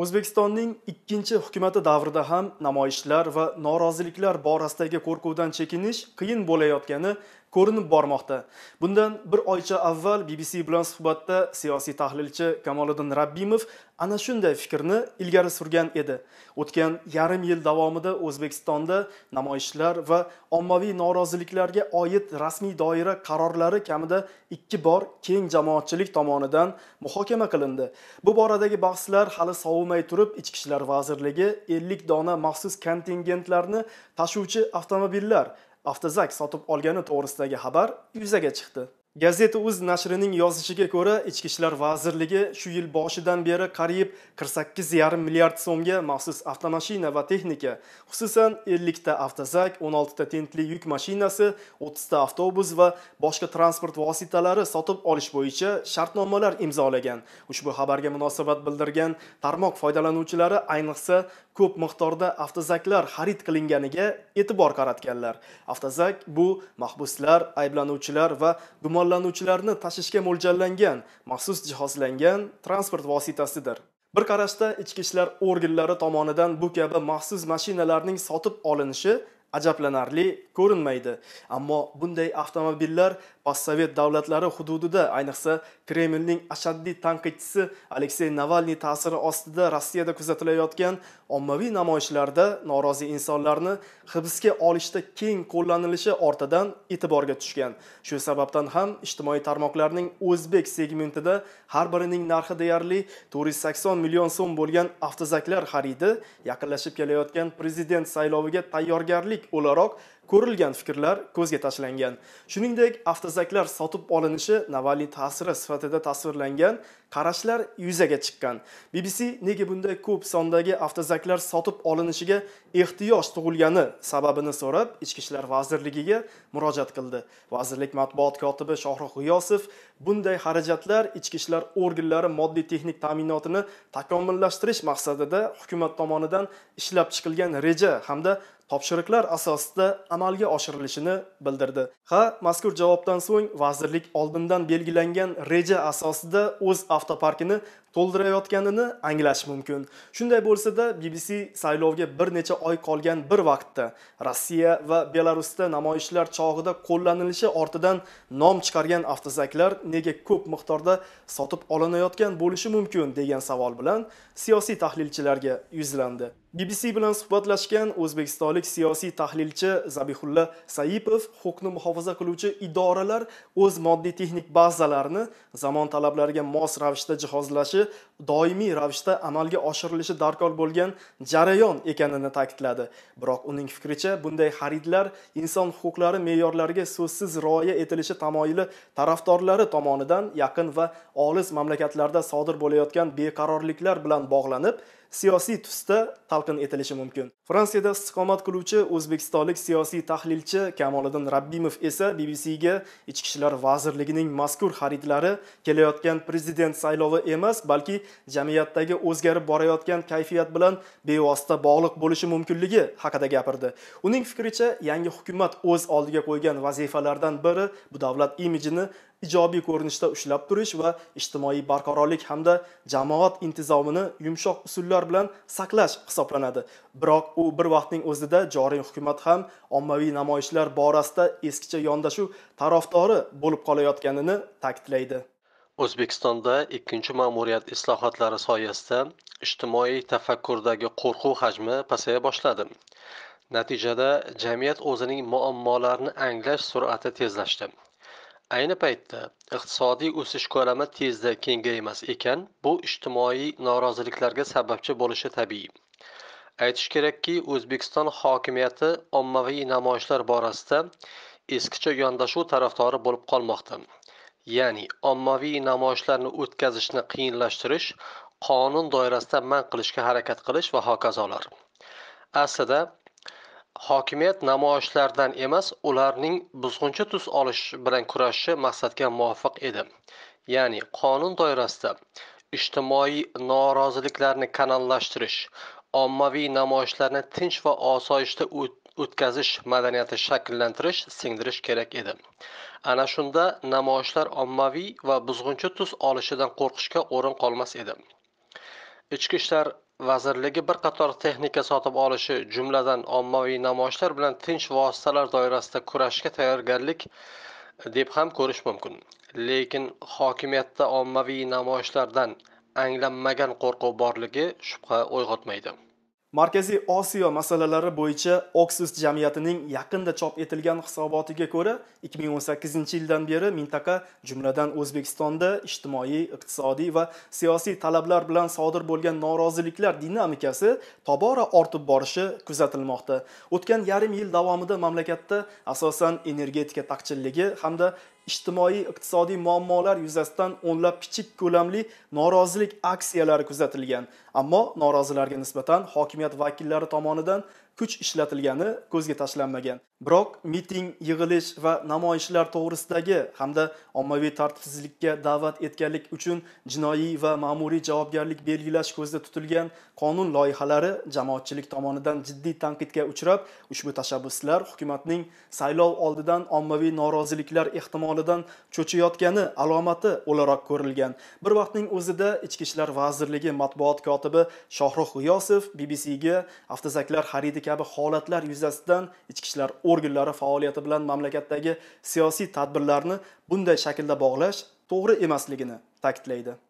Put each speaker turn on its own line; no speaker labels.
o'zbekistonning ikkinchi hukumati davrida ham namoyishlar va noroziliklar borasidagi qo'rquvdan chekinish qiyin bo'layotgani ko'rinib bormoqda bundan bir oycha avval bbc bilan suhbatda siyosiy tahlilchi kamoliddin rabbimov ana shunday fikrni ilgari surgan edi o'tgan yarim yil davomida o'zbekistonda namoyishlar va ommaviy noroziliklarga oid rasmiy doira qarorlari kamida ikki bor keng jamoatchilik tomonidan muhokama qilindi bu boradagi bahslar hali sovimay turib ichki ishlar vazirligi ellik dona maxsus kontingentlarni tashuvchi avtomobillar avtozak sotib olgani to'g'risidagi xabar yuzaga chiqdi gazeta uz nashrining yozishiga ko'ra ichki ishlar vazirligi shu yil boshidan beri qariyb 48,5 milliard so'mga maxsus avtomashina va texnika xususan 50 ta avtozak 16 ta tentli yuk mashinasi 30 ta avtobus va boshqa transport vositalari sotib olish bo'yicha shartnomalar imzolagan ushbu xabarga munosabat bildirgan tarmoq foydalanuvchilari ayniqsa ko'p miqdorda avtozaklar xarid qilinganiga e'tibor qaratganlar avtozak bu mahbuslar ayblanuvchilar va gumon gumonlanuvchilarni tashishga mo'ljallangan maxsus jihozlangan transport vositasidir bir qarashda ichki ishlar organlari tomonidan bu kabi maxsus mashinalarning sotib olinishi ajablanarli ko'rinmaydi ammo bunday avtomobillar postsovet davlatlari hududida ayniqsa kremlning ashaddiy tanqidchisi aleksey navalniy ta'siri ostida rossiyada kuzatilayotgan ommaviy namoyishlarda norozi insonlarni hibsga olishda keng qo'llanilishi ortidan e'tiborga tushgan shu sababdan ham ijtimoiy tarmoqlarning o'zbek segmentida har birining narxi deyarli to'rt yuz sakson million so'm bo'lgan avtozaklar xaridi yaqinlashib kelayotgan prezident sayloviga tayyorgarlik texnik o'laroq ko'rilgan fikrlar ko'zga tashlangan shuningdek avtozaklar sotib olinishi navalniy ta'siri sifatida tasvirlangan qarashlar yuzaga chiqqan bbc nega bunday ko'p sondagi avtozaklar sotib olinishiga ehtiyoj tug'ilgani sababini so'rab ichki ishlar vazirligiga murojaat qildi vazirlik matbuot kotibi shohrux g'iyosov bunday xarajatlar ichki ishlar organlari moddiy texnik ta'minotini takomillashtirish maqsadida hukumat tomonidan ishlab chiqilgan reja hamda topshiriqlar asosida amalga oshirilishini bildirdi ha mazkur javobdan so'ng vazirlik oldindan belgilangan reja asosida o'z avtoparkini to'ldirayotganini anglash mumkin shunday bo'lsa-da bbc saylovga bir necha oy qolgan bir vaqtda rossiya va belarusda namoyishlar chog'ida qo'llanilishi ortidan nom chiqargan avtozaklar nega ko'p miqdorda sotib olinayotgan bo'lishi mumkin degan savol bilan siyosiy tahlilchilarga yuzlandi BBC bilan suhbatlashgan o'zbekistonlik siyosiy tahlilchi Zabihulla Saipov huquqni muhofaza qiluvchi idoralar o'z moddiy texnik bazalarini zamon talablariga mos ravishda jihozlashi doimiy ravishda amalga oshirilishi darkor bo'lgan jarayon ekanini ta'kidladi biroq uning fikricha bunday xaridlar inson huquqlari me'yorlariga so'zsiz rioya etilishi tamoyili tarafdorlari tomonidan yaqin va olis mamlakatlarda sodir bo'layotgan beqarorliklar bilan bog'lanib siyosiy tusda talqin etilishi mumkin fransiyada istiqomat qiluvchi o'zbekistonlik siyosiy tahlilchi kamoliddin rabbimov esa bbcga ichki ishlar vazirligining mazkur xaridlari kelayotgan prezident saylovi emas balki jamiyatdagi o'zgarib borayotgan kayfiyat bilan bevosita bog'liq bo'lishi mumkinligi haqida gapirdi uning fikricha yangi hukumat o'z oldiga qo'ygan vazifalardan biri bu davlat imijini ijobiy ko'rinishda ushlab turish va ijtimoiy barqarorlik hamda jamoat intizomini yumshoq usullar bilan saqlash hisoblanadi biroq u bir vaqtning o'zida joriy hukumat ham ommaviy namoyishlar borasida eskicha yondashuv tarafdori bo'lib qolayotganini ta'kidlaydi
o'zbekistonda ikkinchi ma'muriyat islohotlari soyasida ijtimoiy tafakkurdagi qo'rquv hajmi pasaya boshladi natijada jamiyat o'zining muammolarini anglash sur'ati tezlashdi ayni paytda iqtisodiy o'sish ko'lami tezda kengaymas ekan bu ijtimoiy noroziliklarga sababchi bo'lishi tabiiy aytish kerakki o'zbekiston hokimiyati ommaviy namoyishlar borasida eskicha yondashuv tarafdori bo'lib qolmoqda ya'ni ommaviy namoyishlarni o'tkazishni qiyinlashtirish qonun doirasida man qilishga harakat qilish va hokazolar aslida hokimiyat namoyishlardan emas ularning buzg'unchi tus olishi bilan kurashishi maqsadga muvofiq edi ya'ni qonun doirasida ijtimoiy noroziliklarni kanallashtirish ommaviy namoyishlarni tinch va osoyishta o'tkazish madaniyati shakllantirish singdirish kerak edi ana shunda namoyishlar ommaviy va buzg'unchi tus olishidan qo'rqishga o'rin qolmas edi ichki ishlar vazirligi bir qator texnika sotib olishi jumladan ommaviy namoyishlar bilan tinch vositalar doirasida kurashishga tayyorgarlik deb ham ko'rish mumkin lekin hokimiyatda ommaviy namoyishlardan anglanmagan qo'rquv borligi shubha uyg'otmaydi
markaziy osiyo masalalari bo'yicha Oxus jamiyatining yaqinda chop etilgan hisobotiga ko'ra 2018 yildan beri mintaqa jumladan o'zbekistonda ijtimoiy iqtisodiy va siyosiy talablar bilan sodir bo'lgan noroziliklar dinamikasi tobora ortib borishi kuzatilmoqda o'tgan yarim yil davomida mamlakatda asosan energetika taqchilligi hamda ijtimoiy iqtisodiy muammolar yuzasidan o'nlab kichik ko'lamli norozilik aksiyalari kuzatilgan ammo norozilarga nisbatan hokimiyat vakillari tomonidan kuch ishlatilgani ko'zga tashlanmagan biroq miting yig'ilish va namoyishlar to'g'risidagi hamda ommaviy tartibsizlikka da'vat etganlik uchun jinoiy va ma'muriy javobgarlik belgilash ko'zda tutilgan qonun loyihalari jamoatchilik tomonidan jiddiy tanqidga uchrab ushbu tashabbuslar hukumatning saylov oldidan ommaviy noroziliklar ehtimolidan cho'chiyotgani alomati o'laroq ko'rilgan bir vaqtning o'zida ichki ishlar vazirligi matbuot kotibi shohruh g'iyosov bbcga avtozaklar xaridi kabi holatlar yuzasidan ichki ishlar organlari faoliyati bilan mamlakatdagi siyosiy tadbirlarni bunday shaklda bog'lash to'g'ri emasligini ta'kidlaydi